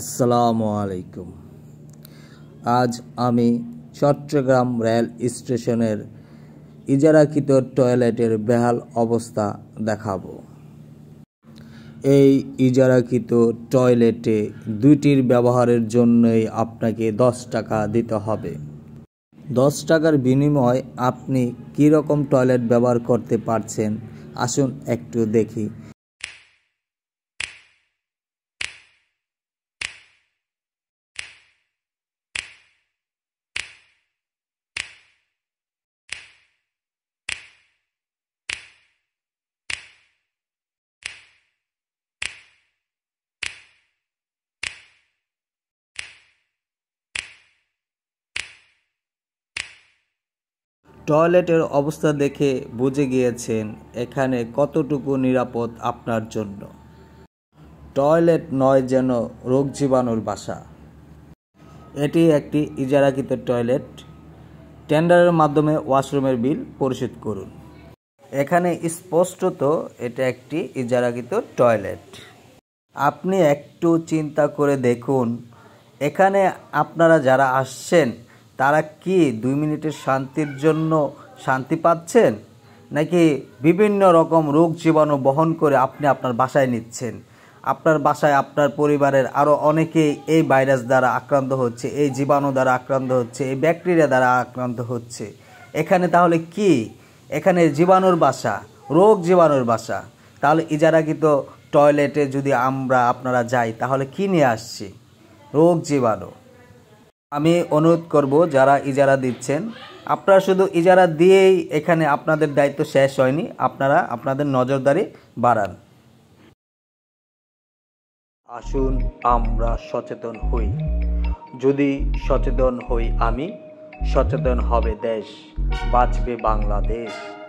আসসালামু আলাইকুম আজ আমি চট্টগ্রাম রেল স্টেশনের ইজারাকৃত টয়লেটের বেহাল অবস্থা দেখাব এই ইজারাকিত টয়লেটে দুইটির ব্যবহারের জন্যই আপনাকে দশ টাকা দিতে হবে দশ টাকার বিনিময় আপনি কীরকম টয়লেট ব্যবহার করতে পারছেন আসুন একটু দেখি টয়লেটের অবস্থা দেখে বুঝে গিয়েছেন এখানে কতটুকু নিরাপদ আপনার জন্য টয়লেট নয় যেন রোগ জীবাণুর বাসা এটি একটি ইজারাকৃত টয়লেট টেন্ডারের মাধ্যমে ওয়াশরুমের বিল পরিশোধ করুন এখানে স্পষ্টত এটা একটি ইজারাকৃত টয়লেট আপনি একটু চিন্তা করে দেখুন এখানে আপনারা যারা আসছেন তারা কি দুই মিনিটের শান্তির জন্য শান্তি পাচ্ছেন নাকি বিভিন্ন রকম রোগ জীবাণু বহন করে আপনি আপনার বাসায় নিচ্ছেন আপনার বাসায় আপনার পরিবারের আরও অনেকেই এই ভাইরাস দ্বারা আক্রান্ত হচ্ছে এই জীবাণু দ্বারা আক্রান্ত হচ্ছে এই ব্যাকটেরিয়া দ্বারা আক্রান্ত হচ্ছে এখানে তাহলে কি এখানে জীবাণুর বাসা রোগ জীবাণুর বাসা তাহলে ইজারা তো টয়লেটে যদি আমরা আপনারা যাই তাহলে কি নিয়ে আসছি রোগ জীবাণু আমি অনুরোধ করব যারা ইজারা দিচ্ছেন আপনারা শুধু ইজারা দিয়েই এখানে আপনাদের দায়িত্ব শেষ হয়নি আপনারা আপনাদের নজরদারি বাড়ান আসুন আমরা সচেতন হই যদি সচেতন হই আমি সচেতন হবে দেশ বাঁচবে বাংলাদেশ